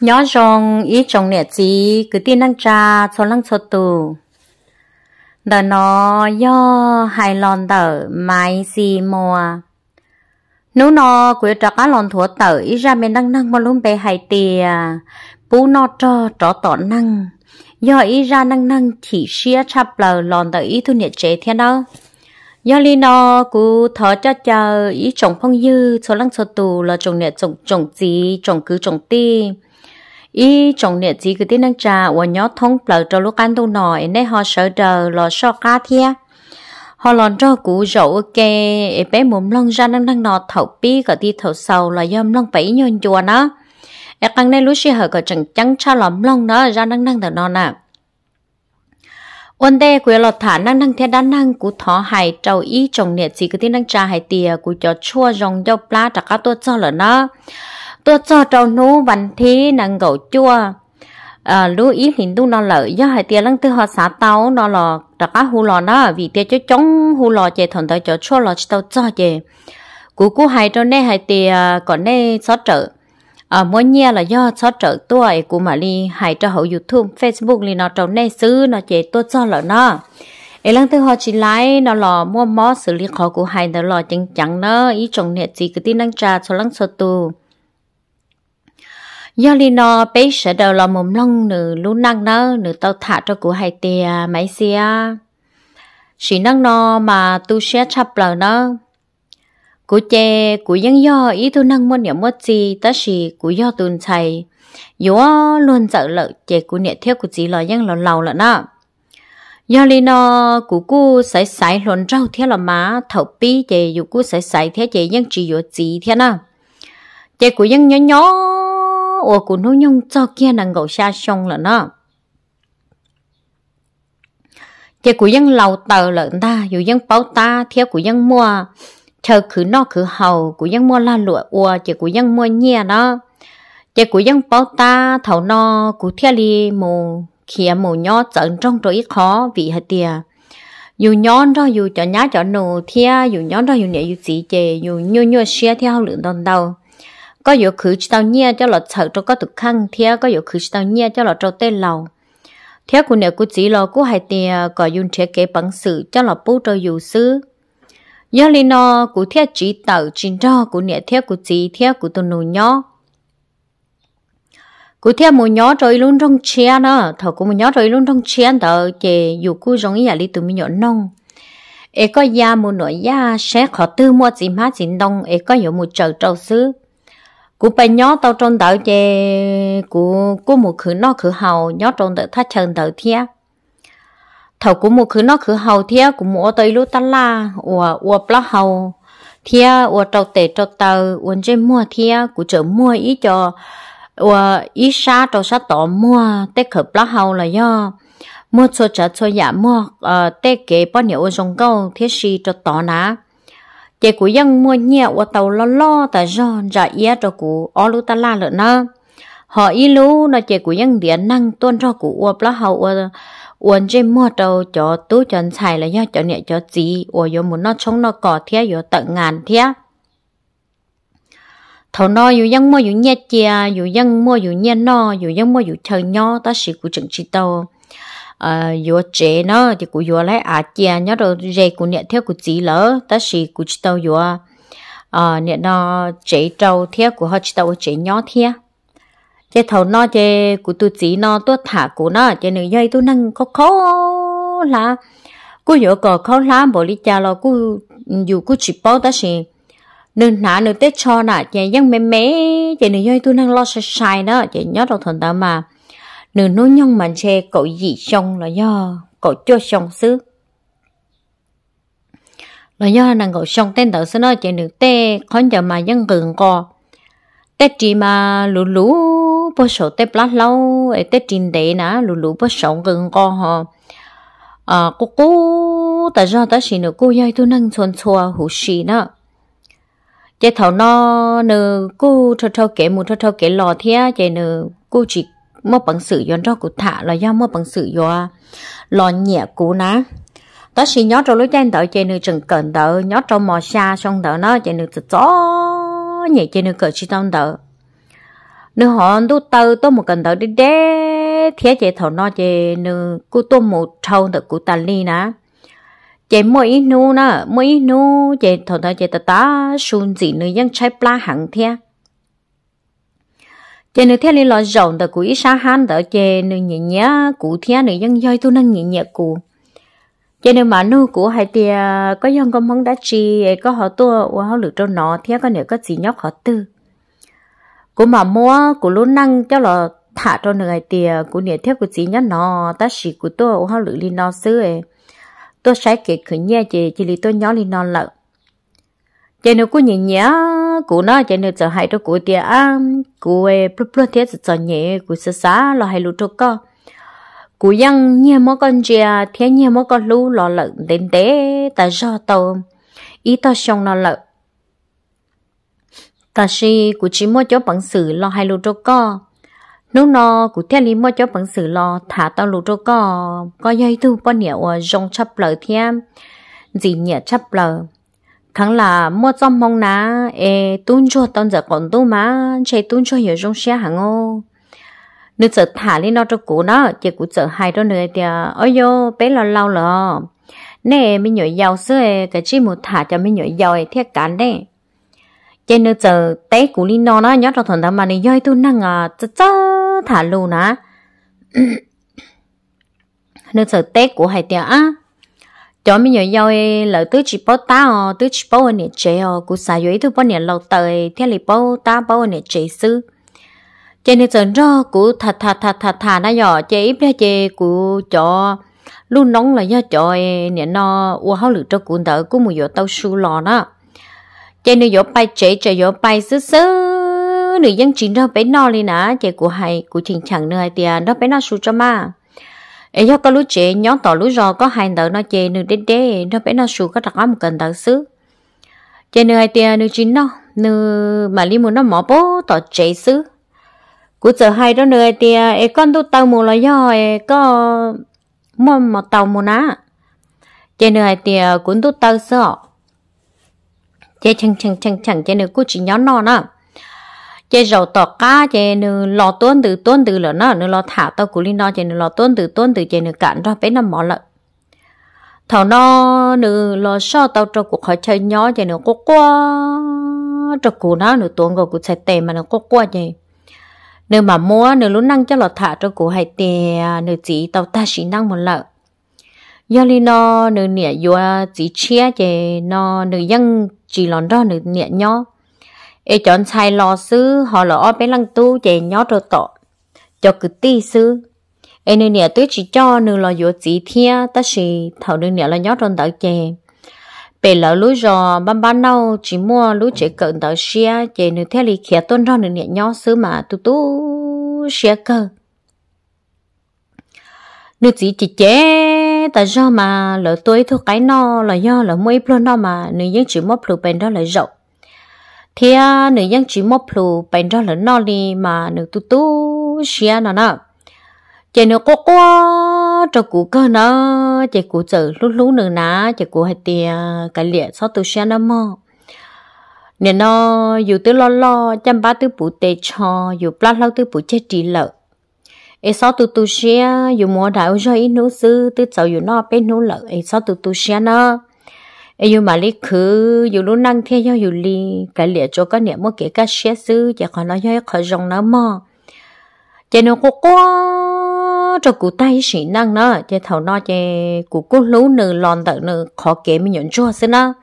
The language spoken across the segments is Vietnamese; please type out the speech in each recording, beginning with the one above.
nhỏ rong ý trồng nè chỉ cứ tin năng cha cho năng cho tù đờ nó do hai lon tờ mai xì mùa nếu nó quyết trả cá lon thua tờ ý ra mình năng năng mà luôn bề hai tìa bú nó cho trỏ tỏ năng do ý ra năng năng chỉ xia chắp lờ lon tờ ý thu nhiệt chế thế đâu do lý nó cú thở cho chờ ý trồng phong dư cho năng cho tù là trồng nè trồng trồng gì trồng cứ trồng ti ý trong nè chỉ cái tiếng năng trà và nhớ thông bờ cho lúc ăn đâu nổi nên họ sợ đờ lo sợ cá thia họ lòn cho cụ rậu kê bé mồm long ra năng năng nọ thầu pi cả đi thầu sầu là dâm long bảy nhon chùa nó e căng này lúc xưa họ cả chẳng trắng cha lòm long nó ra năng năng thầu nọ nè ôn đê quê lọt thả năng năng thế đan năng cú thọ hài trâu ý trong nè chỉ cái tiếng năng trà hài tìa cú cho chua dòng dâu pla trả cá tua cho lợn nó tôi cho trâu nú văn thế nàng gậu chua à, ờ, lũ ý hình tu nó lợi do hai tia lăng tư họ xả tàu nó lò đặc cá hù lò nó vì tia cho chống hù lò chè thuận tới cho chua lò tàu cho chè cú cú hai cho nè hai tia ờ, còn nè xót trợ à, mỗi nhà là do xót trợ tôi của mà đi hai cho hậu youtube facebook li nó trâu nè xứ nó chè tôi cho lợ nó ấy lăng tư họ chỉ lái nó lò mua mó xử lý khó của hai nó lò chăng chăng nó ý chồng nè chỉ cái tin năng trà cho lăng sơ tu do li nó bé sẽ đầu là mồm lông nửa lú năng nơ nửa tao thả cho cụ hai tìa mấy xia sĩ năng nó mà tu sẽ chập lờ nơ cụ che cụ dân do ý tu năng muốn nhậm mất gì ta sĩ cụ do tuần thầy yếu luôn sợ lợ chè cụ niệm theo cụ chỉ lo dân lo lầu lợ nơ do li nó cụ cụ sải sải lồn rau thế là má thầu pi chè dù cụ sải sải thế chè dân chỉ yếu chỉ thế nơ chè cụ dân nhỏ nhỏ ô của nó nhông cho kia nàng gậu xa sông là nó chỉ của dân lầu tờ lợn ta dù dân báo ta theo của dân mua chờ khử no khử hầu của dân mua la lụa ua chỉ của dân mua nhia đó chỉ của dân báo ta thầu no của theo li mù khía mù nhỏ trận trong rồi ít khó vị hạt tiề dù nhón đó dù cho nhá cho nổ thia dù nhón đó dù nhẹ dù gì chè dù nhô nhô xe theo lượng đòn đầu có yếu khứ tao nhia cho là sợ cho có thực khăn thea có yếu khứ tao nhia cho là cho tê lầu thea của nè của chỉ lo của hai tia có dùng chế kế bằng sự cho là bố cho dù sư do lý nó của thea chỉ tạo chính cho của nè thea của chỉ thea của tôi nụ nhỏ của thea một nhỏ rồi luôn trong xe nữa thầu của một nhỏ rồi luôn trong xe tờ chè dù cô giống như à là đi tụi mình nhỏ nông ê có ya một nội ya sẽ khó tư mua gì má gì đông ê có hiểu một trời trâu xứ cú bay nhó tao trong đảo chè cú cú một khử nó khử hầu nhó trong đảo thắt chân đảo thia thầu cú một khử nó khử hầu thia cú mua tới lú tan la ủa ủa plá hầu thia ủa trâu tể trâu tàu ủa chơi mua thia cú chở mua ý cho ủa ý sa trâu sa tỏ mua tết khử plá hầu là do mua cho chả cho giả dạ mua ờ tết kế bao nhiêu ôn sông câu thiết si cho tỏ ná chị cũng dân mua nhẹ ô tàu lo lo ta do ra ia cho cụ ở lú ta la lợn nó họ ý lú nó chị cũng dân điện năng tuân cho cụ ô lá hậu ô uốn trên mua tàu cho tú chân xài là do cho nhẹ cho gì ô yo muốn nó chống nó cỏ thía yo tận ngàn thía thầu nó yo dân mua yo nhẹ chia yo dân mua yo nhẹ no yo dân mua yo chờ nho ta sĩ cụ chẳng chỉ tàu à yo chế nó thì cũng yo lấy à chia nhớ rồi dây cũng niệm theo cụ chỉ lỡ ta chỉ cụ chỉ tao yo ờ, à niệm nó chế trâu theo của họ chỉ tao chế nhỏ theo chế thầu nó chế cụ tu chỉ nó tu thả của nó chế nữ dây tu nâng có khó là cụ yo có khó lá bỏ đi cha lo cụ dù cụ chỉ bao ta chỉ nên nã nên tết cho nà chị dân mềm mềm chị nên dây tu nâng lo sai sai đó chị nhớ đâu thằng ta mà nếu nô nhông mà che cậu dị xong là do cậu cho xong xứ là do nàng cậu xong tên đầu xin nói chuyện được tê con giờ mà dân gần co tê chỉ mà lũ lũ bớt sổ tê plát lâu ấy tê trình đệ nã lũ lũ bố sổ cường co họ à cô cô ta do ta xin được cô dây tôi năng xuân xua hủ xì nữa chạy thảo nó nơ cô cho cho kể một cho cho kể lò thia chạy nơ cô chỉ mơ bằng sự yon cho cụ thả là do mơ bằng sự do lo nhẹ cụ ná đó chỉ nhớ cho lúc trên đợi trên nước chừng cần đợi nhớ cho mò xa xong đợi nó trên nước tự gió nhẹ trên nước cởi chỉ trong đợi nếu hòn đu tơ tôi một cần đợi đi đế thế chị thầu nó chị nữ cụ tôi một trâu được cụ ta li ná chị mỗi ít nu nè mỗi ít nu chị thầu nó chị ta ta xuân gì nữ dân trái pla hẳn thế cho nên theo lên lo rộng từ của ít sáng hắn đỡ chê nên nhẹ nhẹ cụ thía nên dân dơi tu năng nhẹ nhẹ cụ cho nên mà nu của hai tia có dân có món đã chi có họ tua và họ lựa trong nó thía có nếu có gì nhóc họ tư của mà mua của lúa năng cho là thả cho hai tia của nếu theo của gì nhóc nó ta chỉ của tua và họ lựa lên nó xưa tôi sẽ kể khởi nhẹ chỉ chỉ lý tôi nhỏ lên nó lợi chạy nữa cô nhìn nhớ cô nó chạy nữa giờ hai đứa cô tia à cô ấy plú plú thế giờ nhớ cô sơ sá lo hai lú cho co cô yang nhớ mỗi con chia thế nhớ mỗi con lú lo lợn đến té ta do tàu ít ta xong nó lợn ta si cô chỉ mua cho bằng sử lo hai lú cho co nó nó cụ theo lý mua cho bằng sử lo thả tao lú cho co có dây tu bao nhiêu ờ, rong chắp lợ thêm gì nhẹ chắp lợ khẳng là mua trong mong ná e tuân cho tông giờ còn tu mà, chạy tuân cho hiểu trong xe hàng ô nữ sợ thả lên nó cho cũ nó chỉ cũ sợ hai đó nữa thì ôi yo bé lo lâu lò nè mình nhỏ giàu xưa cái chi một thả cho mình nhỏ giàu thiết cán đấy chế nữ sợ té cũ lên nó nó nhớ cho thằng thằng mà này doi tu năng à chớ chớ thả luôn nà, nữ sợ té cũ hai tiệt á cho mình nhớ nhau là tứ chỉ bao ta o tứ chỉ bao nè chế o cú xài dưới thứ bao nè lâu tới thế là bao ta bao nè chế sư chế nè giờ đó cú thà thà thà thà thà nó nhỏ chế ít ra chế cú cho luôn nóng là do cho nè nó u hao lửa cho cú đỡ cú mùi vô tao su lò nó, chế nè vô bay chế chế vô bay sư sư nữ dân chính đó bé nó lên nè chế cú hay cú chính chẳng nơi tiền đó bé nó su cho ma ấy cho có lúc chị nhóm tỏ lúc rò có hai tờ nó chê nửa đến đế nó phải nó sù có đặt một cần tờ xứ chê nửa hai tia nửa chín nó nửa mà li muốn nó mỏ bố tỏ chế xứ cú giờ hai đó nửa hai tia ấy con tôi tàu mù là do ấy có mua mò tàu mù ná chê nửa hai tia cuốn tôi tàu sợ chê chăng chăng chăng chăng chê nửa cô chỉ nhóm nó nè chế rau tỏ cá chế nư lo tuôn từ tuôn từ lỡ nó nư lo thả tao cú linh nó chế nư lo tuôn từ tuôn từ chế nư cạn ra bé năm mỏ lợ thảo nó nư lo so tao cho cuộc khỏi chơi nhỏ chế nư cố quá cho cú nó nư tuôn gọi cú chạy tè mà nư cố quá chế nư mà mua nư lúc năng cho lo thả cho cú hay tè nư chỉ tao ta chỉ năng một lợ do linh nó nư nhẹ vua chỉ che chế nó nư dân chỉ lòn đó nư nhẹ nhỏ e chọn sai lò sư họ lỡ bé lăng tu chè nhót rồi tọ cho cứ ti sư e nơi nẻ tới chỉ cho nương lò dỗ chỉ thia ta chỉ thảo nương nẻ là nhót rồi tọ chè bé lỡ lúa rò băm băm nâu chỉ mua lối chỉ cận tọ xia chè nương theo lì khía tôn ra nương nẻ nhót sư mà tu tu xia cơ nương chỉ chỉ chế ta do mà lỡ tôi thu cái no là do là mua ít nó mà nương những chỉ mua phụ bên đó là rộng thì à, nữ nhân chỉ một phù bánh cho lớn nó đi mà nữ tu tu xia nó nè chị nữ cô cô cho cụ cơ nó chị cụ chở lú lú nữ ná chị cụ hay tiền cái liệt sau tu xia nó mò nên nó dù tư lo lo chăm ba tư bù tê cho dù plát lâu tư bù chết trị lợ ấy sao tu tu xia dù mua đại cho ít nữ sư tư sau dù nó bên nữ lợ ấy sao tu tu xia nó yêu mà lý khứ dù lúc năng thế nhau dù li cái lẽ cho cái niệm mua kể cái xe sư chả còn nói nhau khỏi rồng nó mò chả nó có quá cho cụ tay sĩ năng nó chả thầu nó chả cụ cố lú nừ lòn tận nừ khó kể mình nhận cho xí nó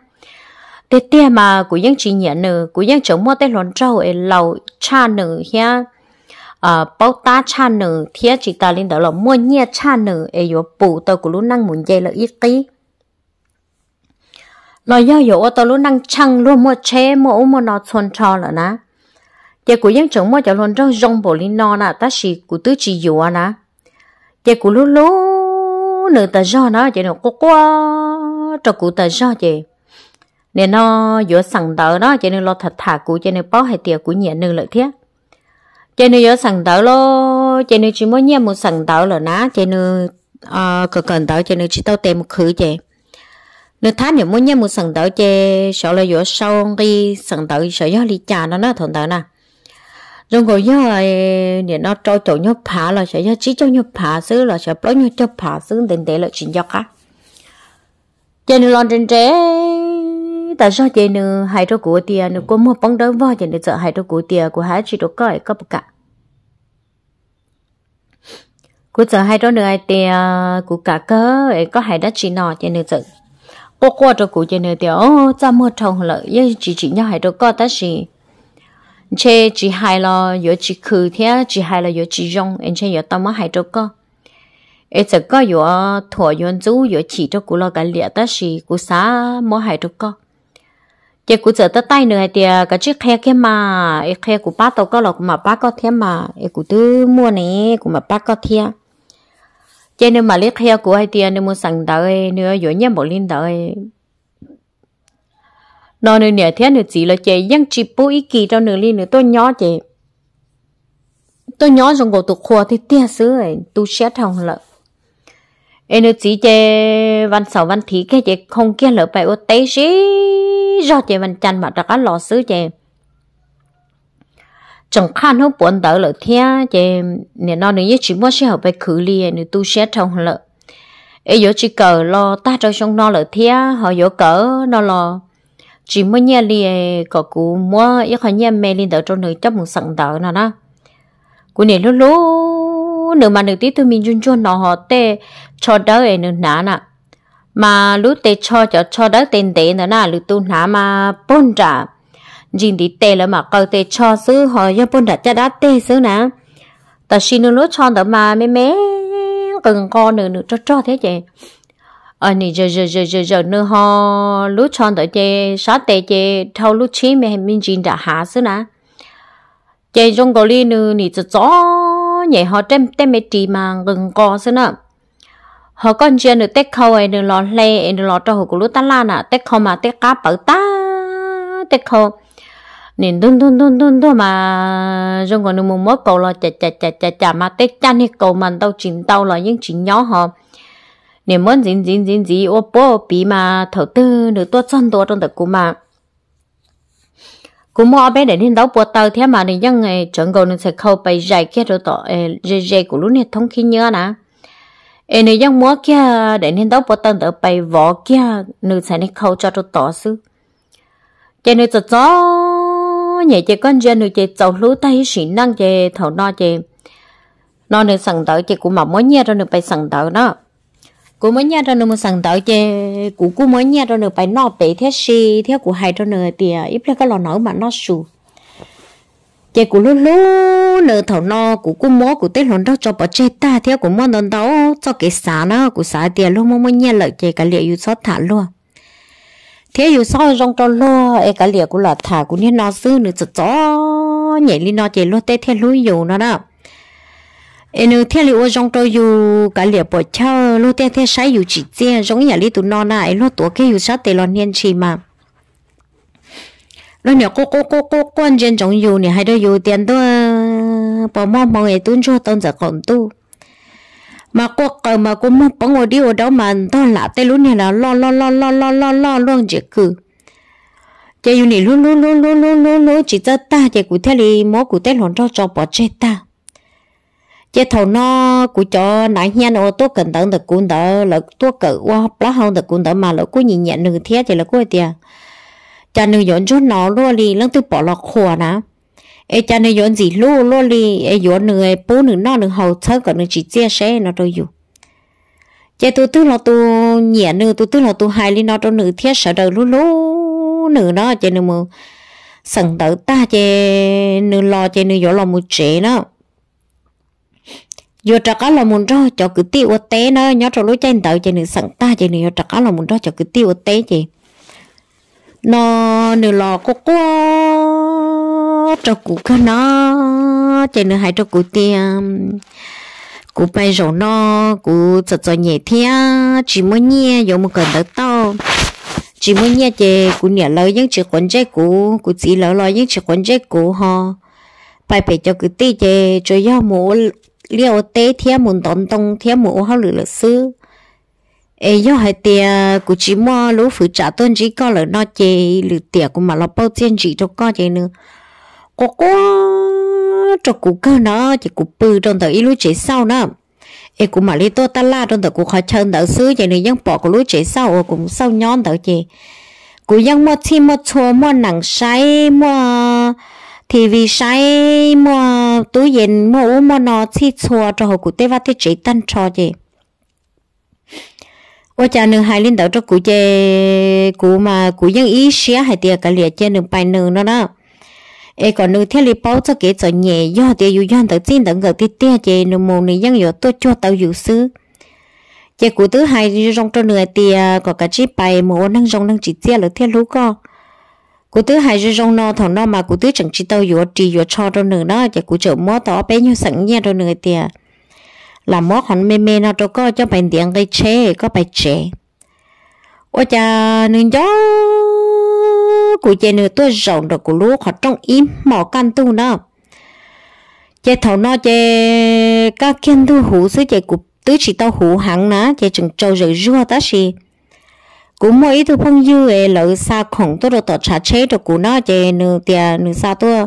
tê tê mà cụ dân chỉ nhận nừ cụ dân chống mua tê lòn trâu ấy lầu cha nừ ha à ờ, bao tá cha nừ thế chỉ ta lên đó là mua nhẹ cha nừ ấy yếu bù tao cụ lúc năng muốn dây là ít tí nó do dụ tao luôn năng chăng luôn mua che mua mua nó chôn cho là nè giờ cụ dân chúng mua cho luôn trong rong bộ linh nó nè ta chỉ cụ tứ chỉ dụ nè giờ cụ luôn luôn nửa ta do nó chỉ nó quá quá cho cụ ta do chị nên nó giữa sẵn đỡ đó cho nên lo thật thà cụ, cho nên báo hai tiền cụ nhẹ nương lợi thiết cho nên giữa sẵn đỡ lo cho nên chỉ muốn nhẹ một sẵn đỡ là ná cho nên ờ cần tờ cho nên chỉ tao tìm một khứ chị nếu thán nhiều muốn nhé một sẵn tớ chơi, sợ là giữa sau khi sẵn tớ sợ gió đi trà nó nó thuận tớ nè rồi còn nhớ là nó trôi tổ nhớ phá là sợ gió chỉ cho nhớ phá xứ là sợ bớt nhớ cho phá xứ tình tệ là chuyện gió cả cho nên lon trên trẻ tại sao chị nữ hai đứa của tia nữ có một bóng đơn vào cho nên sợ hai đứa của tia của hai chị đồ cởi có bậc cả của sợ hai đứa nữa tia của cả cơ có hai đứa chị nọ cho nên sợ có qua cho cụ chơi nữa tiểu cha mua trồng lợi yên chỉ chỉ nhau hai đứa có ta gì chế chỉ hai lo yo chỉ khử thế chỉ hai lo yo chỉ rong ờ, anh chế yo tao mà hai đứa có ấy chỉ có yo thọ yo chú yo chỉ cho cụ lo cái liệt ta gì cụ xá mua hai đứa có giờ cụ giờ tới tay nữa thì cái chiếc khe kia mà cái khe của ba tao có lộc mà ba có thế mà cái cụ tư mua này của mà ba có thế cho nên mà lấy theo của hai tiền nên muốn sáng tới nữa rồi nhé bộ linh tới nó nữa nè thế nữa chỉ là chị ยัง chỉ bố ý kỳ cho nữa linh nữa tôi nhỏ chị tôi nhỏ trong cổ tục khoa thì tia sứ ấy tu xét hồng lợi em nữa chỉ chị văn sáu văn thí cái chị không kia lỡ bài ô tế gì do chị văn chăn mà đã lò sứ chị chẳng khăn không buồn đỡ lợi thế thì nè nó nếu như chỉ muốn sẽ học bài cử li nếu tu sẽ thông lợi ấy giờ chỉ cờ lo ta cho xong nó lợi thế họ giờ cỡ nó lo chỉ muốn nhà li có cú mua ít họ nhà mê lên đỡ cho nữ chấp một sẵn đỡ nó đó cú nè lúc lúc nếu mà được tí tụi mình chun chun nó họ tê cho đỡ ấy nữa nã nè mà lúc tê cho cho cho đỡ tiền tiền nữa nè lúc tu nã mà bôn trả jin đi tê là mà câu tê cho xứ họ cho bún đã cha đã tê xứ nè ta xin nó lúa cho đỡ mà mẹ mẹ cần con nữa nữa cho cho thế chị ở ờ, nè giờ giờ giờ giờ giờ nữa ho, lúa cho đỡ chị sát tê chị thâu lúa chí mẹ mình jin đã hạ xứ nè chị trong gọi li nữa nè cho cho nhảy họ tem tem mẹ chị mà gần co xứ nè họ con chia được tết khâu ấy được lọt lê ấy được lọt cho hồ của lúa ta la à, tết khâu mà tết cá bở ta tết khâu nên đun đun đun đun đun mà rong còn nung mốt cầu là chà chà chà chà chà mà tết chan thì cầu mình đâu chín đâu là những chín nhỏ họ nên muốn gì gì gì gì, ô bố bị mà thầu tư được tốt chân tốt trong tập của mà cũng mua bé để nên đấu bùa tàu thế mà nên dân người chọn cầu nên sẽ khâu bày dài kia rồi tỏ dài dài của lúc này thông khí nhớ nè em nên dân mua kia để nên đấu bùa tàu đỡ bày vỏ kia nên sẽ nên khâu cho rồi tỏ sư cho nên cho nhẹ chị con dân được chị tàu lú tay sĩ năng chị thầu no chị nó được sẵn tớ chị cũng mỏng mới nhẹ ra được phải sẵn tớ đó cũng mới nhẹ rồi được sẵn tớ chị cũng cũng mới nhẹ ra được phải nọ bể thế si thế của hai cho nữa thì ít là cái lò nấu mà nó sù chị cũng lú lú nợ thầu no của cô mó của tết hồn đó cho bà chết ta theo của món đón đó cho cái xá nó của xá tiền luôn mới mới nhẹ lợi chị cả liệu yêu xót thả luôn thế yêu sao rong cho lo ai cả lìa cũng là thả cũng như nó xưa nữa chật chó nhảy lên nó chỉ luôn tê theo lối dù nó đó em nếu theo lối rong cho dù cả lìa bỏ chao luôn tê theo sai dù chỉ chia giống nhà lý tụi nó này luôn tổ cái dù sao tê lo niên chi mà nó nhỏ cô cô cô cô quan trên trong dù này hay đâu dù tiền đó bỏ mong mong ấy tuôn cho tôn giả còn tu mà qua cờ mà cũng muốn bỏ ngồi đi ở đâu mà to lạ tê luôn này là lo lo lo lo lo lo lo luôn chỉ cứ chỉ yêu này luôn luôn luôn luôn luôn luôn luôn chỉ cho ta chỉ cụ thế thì mỗi cụ thế lòn cho cho bỏ chết ta chỉ thầu nó cụ cho nãy nha nó tôi cần tận được cũng đỡ là tôi cỡ qua lá hơn được cũng đỡ mà là cụ nhìn nhận nửa thế thì là cụ tiền cha nửa nhận cho nó luôn đi lăng tư bỏ lọt khổ nào ai cha nên yến gì lô lô li ai dọn nửa bố nửa nọ nửa hậu thơ còn nửa chỉ chia sẻ nó đâu dù chạy tu tức là tu nhẹ nửa tu tức là tu hài li nó đâu nửa thiết sợ đời lô lô nửa nó chạy nửa mù sẵn đỡ ta chạy nửa lo chạy nửa yến lo một trẻ nó giờ trả cá là muốn cho cho cứ tiêu té nó nhớ cho lối trên tàu chạy nửa sẵn ta chạy nửa trả cá là muốn cho cho cứ tiêu té chị nó nửa lo cô cô cho cụ cơ nó chỉ nữa hay cho cụ tiền cụ bay rổ nó cụ giật giật nhẹ thia chỉ mới nhẹ giống một cần tới to chỉ mới nhẹ chè cụ nhẹ lời những chuyện quấn chè cụ cụ chỉ lỡ lời những chuyện quấn chè cụ họ bài bể cho cụ tê chè cho do mũ liều tê thia muốn tổn tông thia mũ hao lửa lịch sư ấy do hai tia cụ chỉ mua lũ phụ trả tôn chỉ có lỡ nó chè lửa tia của mà lo bao tiền chỉ cho con chè nữa có có cho cụ cơ nó chỉ cụ bự trong tờ ít lúa chế sau nó ê cụ mà lấy tôi ta la trong tờ cụ khó chân đỡ xứ vậy nên vẫn bỏ của lúa chế sau cũng sau nhón tờ chị cụ vẫn mua thêm mua chua mua nặng say mua thì vì say mua túi yên mua uống mua nó chi chua cho họ cụ tê vắt tê chế tan cho chị ô cha nương hai lên đầu cho cụ chê cụ mà cụ dân ý xía hai tia cả liệt trên đường bài nương nó đó ai còn nữ thiết lý bao cho kế cho nhẹ do tiêu dụ doan tới tin tận gỡ tít tia chè nữ mồ nữ dân yếu tôi cho tàu dụ sư chè cụ thứ hai rong cho nửa tia có cái chi bài mồ năng rong năng chỉ tia là thiết lú co cụ thứ hai rồi rong no thằng no mà cụ thứ chẳng chỉ tàu dụ chỉ dụ cho cho nửa đó chè cụ chở mó tao bé như sẵn nha cho nửa tia làm mó hòn mê mê nó cho co cho bài điện gây chế có bài chế ôi cha nương gió của chị nữa tôi rộng được của lúa họ trong im mỏ can tu nó chị thầu nó chị các kiến thu hủ sứ chị của tứ chị tao hủ hẳn nó chị chừng trâu rửa rua ta xì cũng mỗi thứ phong dư ấy lỡ xa khổng tôi được tỏ trả chế được của nó chị nữ tiền nữ xa tôi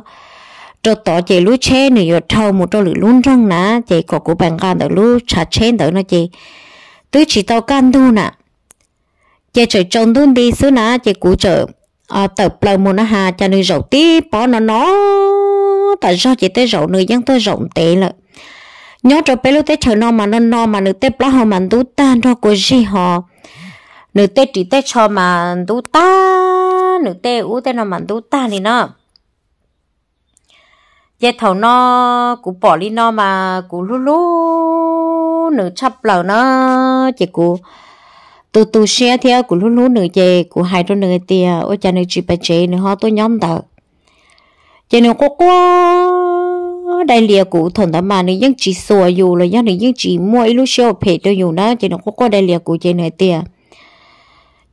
cho tỏ chị lúa chế nữ giờ thầu một trâu lửa luôn răng nã chị có của bàn gan đỡ lúa trả chế đỡ nó chị tứ chị tao can tu nè chị trời trông tuôn đi xứ nã chị cú trợ à, ờ, tờ plơ mù nó hà cho nên rậu tí bỏ nó nó tại sao chỉ tới rậu nơi dân tôi rộng tệ là nhớ cho bé lúc tới chờ nó mà nó no mà nữ tới bỏ họ mà tú tan cho của gì họ nữ tới chỉ tới cho mà tú ta nữ tới u tới nó mà tú ta thì nó dây thầu nó cũng bỏ đi nó mà cũng lú lú nữ chắp lầu nó chỉ cũng tu tu xe theo của lúc lúc nửa chè của hai đứa nửa tiền ôi cha nửa chị bà chị nửa họ tôi nhóm tờ chè nửa quá quá đại liệt của thần ta mà nửa những chỉ sủa dù là những nửa những chỉ mua ít lúc xe phê tôi dù đó chè nửa quá quá đại liệt của chè nửa tiền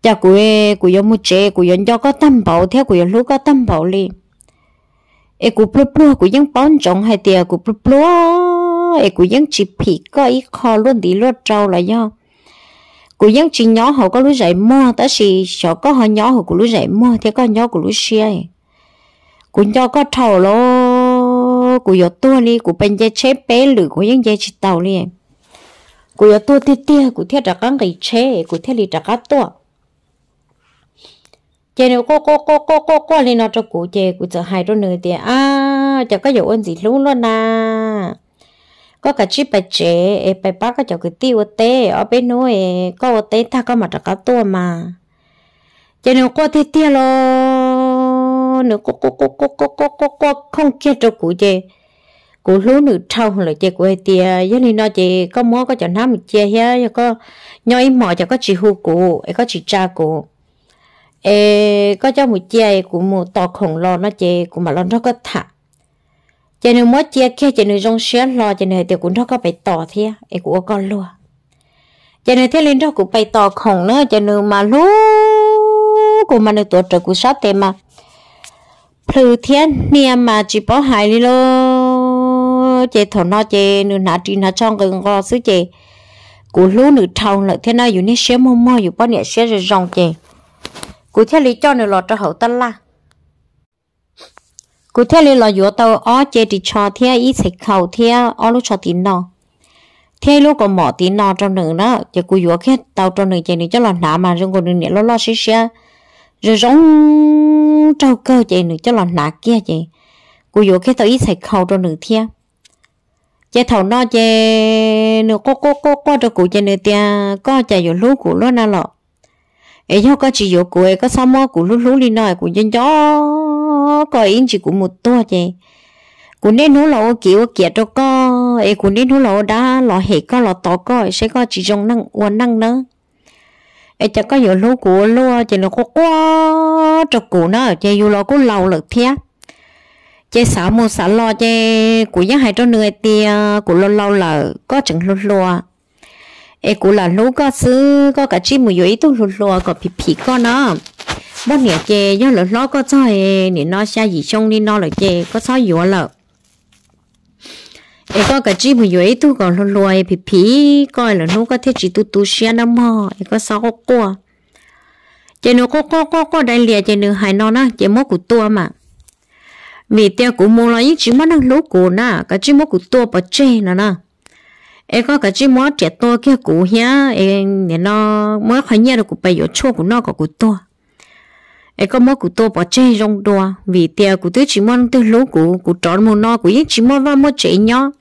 cha của của giống mua chè của giống cho có tâm bảo theo của giống lúc có tâm bảo liền e của plu plu của giống bón trồng hai tia của plu plu e của giống chỉ phì có ít kho luôn đi luôn trâu là nhau cú dân chỉ nhỏ họ có lối dạy mua ta chỉ sợ có họ nhỏ họ của lối dạy mua thế có nhỏ của lối xe cú nhỏ có thầu lo cú giờ tua đi cú bên dây chế bé lử cú dân dây chỉ tàu đi cú giờ tua tia tia cú thiết đặt cái người chế cú thiết lì đặt cái tua chế nếu có có có có có có lên nó cho cú chế cú giờ hai đôi nửa thì à chả có dấu ơn gì luôn luôn à có cả chip bạch chế e bạch bác có cháu cái tiêu tê ở bên núi e có tê ta có mặt cả tua mà cho nên có thế tiêu lo nếu có có có có có có có có không kia cho cụ chê cụ lúa nữ trâu là chê của tia giống như nó chê có mua có cháu nám chê hé có nhoi mỏ cháu có chị hù cụ e có chị cha cụ e có cháu một chê cụ mua tọt khổng lo nó chê cụ mà lo nó có thả cho nên mỗi chia kia cho nên rong xé lo cho nên tiểu cũng đó có phải tỏ thế ấy của con luôn cho nên thế lên đó cũng phải tỏ khổng nữa cho nên mà lú của mà được tổ trợ của sát thế mà phừ thiên nia mà chỉ bỏ hại đi lô chế thổ nó chế nửa nã trí nã trong cái ngò xứ chế của lú nửa thầu lại thế rồi rong chế của thế lý cho nửa lọt cho hậu tân la cụ thể là lo yếu tàu ở chế đi cho thế ít sẽ khẩu thế ở lúc cho tín nọ thế lúc còn mỏ tín nọ trong nửa đó chỉ cụ yếu cái tàu trong nửa chế này cho là nã mà trong còn nửa lo lo xí xí rồi giống trâu cơ chế nửa cho là nã kia chế cụ yếu cái tàu ít sẽ khẩu trong nửa thế chế thầu nó chế nửa cô cô cô cô cho cụ chế nửa tia có chạy vào lúc cụ lúc nào lọ ấy cho có chỉ yếu cụ ấy có sao mua cụ lúc lúc đi nọ cụ dân chó có có chỉ của một to chè cũng nên nó là kiểu kia cho có ấy cũng nên nó là đã lò hệ có lò to có sẽ có chỉ trong năng uốn năng nữa ấy chắc có nhiều lô của lô chỉ nó có quá cho cụ nó chỉ dù lò cũng lâu lực thiệt, chỉ xả một xả lo chỉ của những hai trong người thì của lâu lâu là có chẳng lô lô ấy của là lô có xứ có cả chim một yếu tố lô lô có pì pì có nó bố nè chê do lỡ ló có cho hề nè nó xa gì xong đi nó lỡ chê có cho dùa lỡ ê có cả chi bùi dùi tu còn lùi lùi phì phì coi lỡ nó có thể chỉ tu tu xe nó mò ê có sao có cua chê nó có có có có đại liệt chê nó hài nó nó chê mốt của tua mà vì tiêu của mua lo những chỉ mất năng lúa của na cả chỉ mốt của tua bỏ chê nó na em có cả chỉ mốt trẻ tua kia của nhá em nó mới khỏi nhớ được của bây giờ chua của nó có của tua e có mơ của tôi bỏ chơi rong đùa vì tiền của tôi chỉ muốn tứ lú của của tròn mồ no cụ chỉ muốn và mua chạy nhó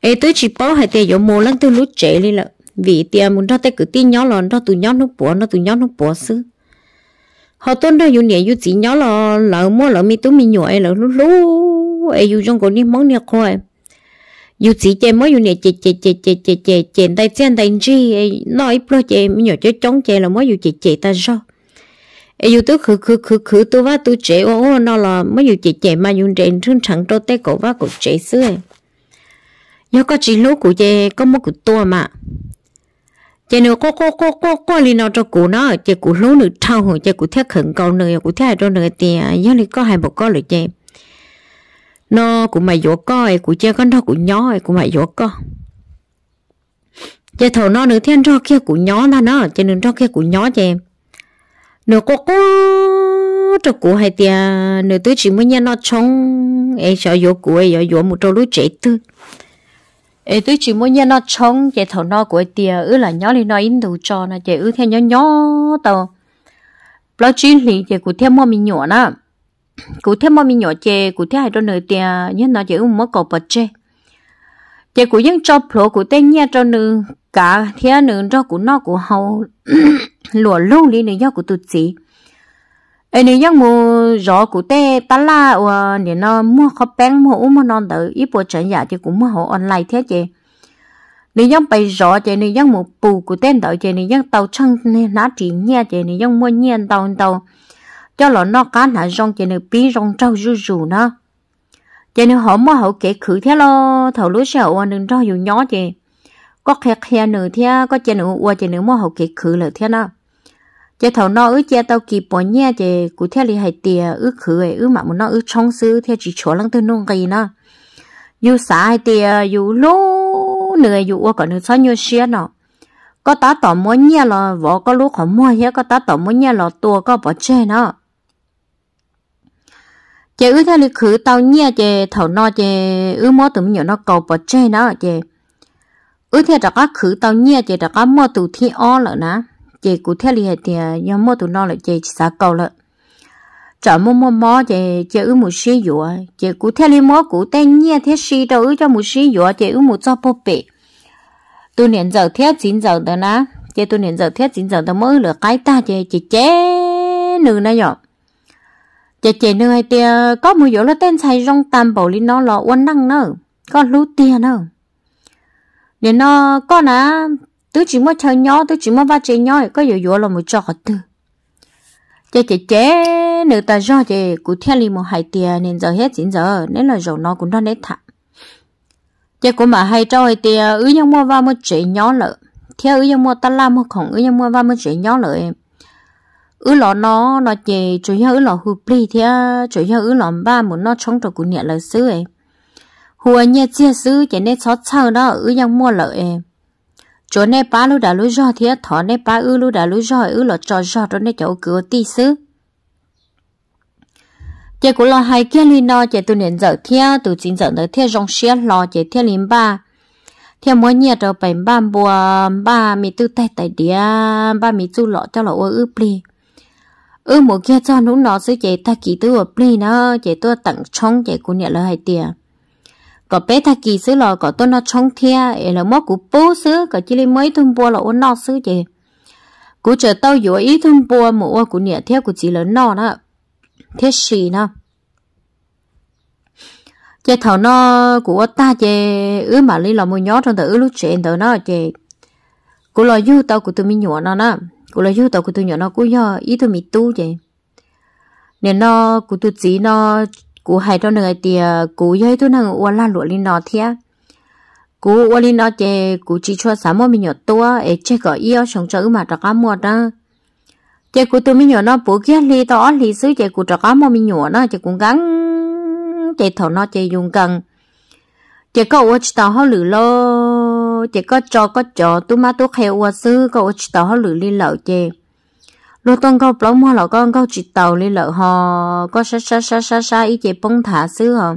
e tứ chỉ bỏ hai tiền giống mồ lăng tứ lú chạy đi lợ vì tiền muốn cho tay cứ tin nhó lòn đó tụ nhó nó bỏ nó tụ nhó nó bỏ xứ họ tôi đó dùng nhẹ dùng chỉ nhó lò lỡ mua lỡ mi tôi mi nhọ e lỡ lú lú e dù trong cái món nhẹ khoai dù chỉ chơi mới dùng nhẹ chè chè chè chè chè chè chè tay chân tay chi nói pro chè mi nhọ chơi chống chè là mới dù chè chè ta sao ấy dù tôi khử khử khử khử tôi vá tôi trẻ ô ô nó là mấy dù chị trẻ mà dùng trẻ thương chẳng trâu té cổ vá cổ trẻ xưa nhớ có chỉ lúa của chị có một của to mà chị nữa có có có có có li nó cho cổ nó chị cổ lúa nữa thao hồi chị cổ theo khẩn cầu nữa cổ theo cho nữa tiền nhớ li có hai bộ có rồi chị nó cụ mày dỗ coi cụ chơi con đó cụ nhỏ cụ mày dỗ coi chị thầu nó nữa thiên cho kia cụ nhỏ nó nó chị nữa cho kia cụ nhỏ chị nó có có cho cụ hay tia nửa tôi chỉ mới nhận nó trông ấy cho vô cụ ấy vô vô một trâu lúa chạy tư ấy tôi chỉ mới nhận nó trông chạy thầu nó của tia ứ là nhỏ lên nó in đồ cho nó chạy ứ theo nhỏ nhỏ tàu bao chuyện thì chạy cụ theo mò mình nhỏ nè cụ theo mò mình nhỏ chạy cụ theo hai đôi nơi tia nhớ nó chạy ứ mất cổ bật chạy chạy cụ vẫn cho pro cụ tên nhà cho nửa cả thế nửa cho cụ nó cụ hầu lùa lông lý này do của tụt chỉ. anh ấy giang mua gió của tê bà la và nên nó mua khó bán mua uống mua non tự ít bộ trận giả thì cũng mua hộ online thế chị nên giang bày gió chị nên giang mua bù của tên đợi chị nên giang tàu chân nên nó chỉ nghe chị nên giang mua nghe tàu tàu cho lọ nó cá nã rong chị nên bí rong trâu rú rú nó chị nên họ mua hậu kể khử thế lo thầu lúa sẹo và đừng cho dù nhỏ chị có khe khe nữa thế có chơi nữa qua chơi nữa mua học kỳ khử là thế nó, chế thầu nó ứ chế tao kỳ bỏ nhẹ chế cụ thế li hay tiề ứ khử ấy ứ mà muốn nó ứ trong sư thế chỉ chỗ lăng tư nông gì nó dù xã hay tiề dù lố nữa dù qua còn nữa sao nhiều xe nó có tá tỏ mua nhẹ là vợ có lúc họ mua hết có tá tỏ mua nhẹ là tua có bỏ chê nó chế ứ thế li khử tao nhẹ chế thầu nó chế ứ mua tụi mình nhỏ nó cầu bỏ chê nó chế ở thế đó có khử tao nhia chị đó có mua tủ thi o lợ nà chị cụ thế li thì do mua tủ no lợ chị xả cầu lợ trở mua mua mò chị chị ư một xí dụ chị cụ thế li mua cụ tên nhia thế xí đâu ư cho một xí dụ chị ư một cho bố bể tôi niệm giờ thế chín giờ đó nà chị tôi niệm giờ thế chín giờ đó mới lựa cái ta chị chị chế nương nà nhở chị chị nương hay tia có một dụ là tên xài rong tam bầu li nó lọ uốn năng nữa có lú tia nữa nên nó có nà tôi chỉ muốn chơi nhỏ tôi chỉ muốn va chơi nhỏ có nhiều yếu là một trò tư chơi chơi chơi, nữ ta do chơi cứ theo li một hai tiền nên giờ hết chín giờ nên là rồi nó cũng đang đấy thả chơi cũng mà hay trò hai tiền ứ nhưng mua va một chơi nhỏ lợ theo ứ nhưng mua ta làm một khổng ứ nhưng mua va một chơi nhỏ lợ em ứ lọ nó nó chơi chơi yếu ứ lọ hụp đi theo chơi yếu ứ lọ ba muốn nó chống trò cũng nhẹ lời xứ em hùa nhẹ chia sư chỉ nên chó chăng đó ư yang mua lợi em chỗ này ba lu đã lu do thì thọ này ba ư lu đã lu do ư lọ trò do đó này cháu cửa tí sư chỉ cũng lo hai kia lì no chỉ tôi nên dở thia từ chính dở tới thia rong xia lo chỉ thia lim ba thia mỗi nhiệt rồi bảy ba bùa ba mì tư tay tay đĩa ba mì chu lọ cho lọ ư pli ư một kia cho nụ nó sư chỉ ta kỹ tư ở pli nó chỉ tôi tặng trong chỉ cũng nhẹ là hai tiền có bé thà kỳ xứ lò có tôi nó trông thia ấy là mất của bố xứ có chỉ lấy mấy thun bùa là ôn nó xứ gì cú chờ tao dỗ ý thun bùa mà của nhà theo của chị lớn nó đó, thiết sĩ nó chế thảo nó của ta chế ứ mà lấy là mua nhó trong tờ ứ lúc chuyện tờ nó chế cú lò du tao của tôi mi nhọ nó nó cú lò du tao của tôi nhọ nó cú do ý tôi mi tu chế nên nó của tôi chỉ nó cú hay trong này thì ờ, cú dây tôi năng uốn lan lụa linh nó thế cú uốn linh nó thì cú chỉ cho sáu mươi mình nhỏ tua để che có yêu sống chơi mà trọc cá mua đó chơi cú tôi mình nhỏ nó bố kia li to li xứ chơi cú trọc cá mua mình nhỏ nó chơi cũng gắng chơi thầu nó chơi dùng cần chơi có uốn tàu họ lử lo chơi có cho có cho tôi má tôi khéo uốn xứ có uốn tàu họ lử linh lẩu chơi lúc tông câu lỗ mua lỗ con câu chỉ tàu lên lợ ho, có sa sa sa sa sa ý chế bông thả xứ họ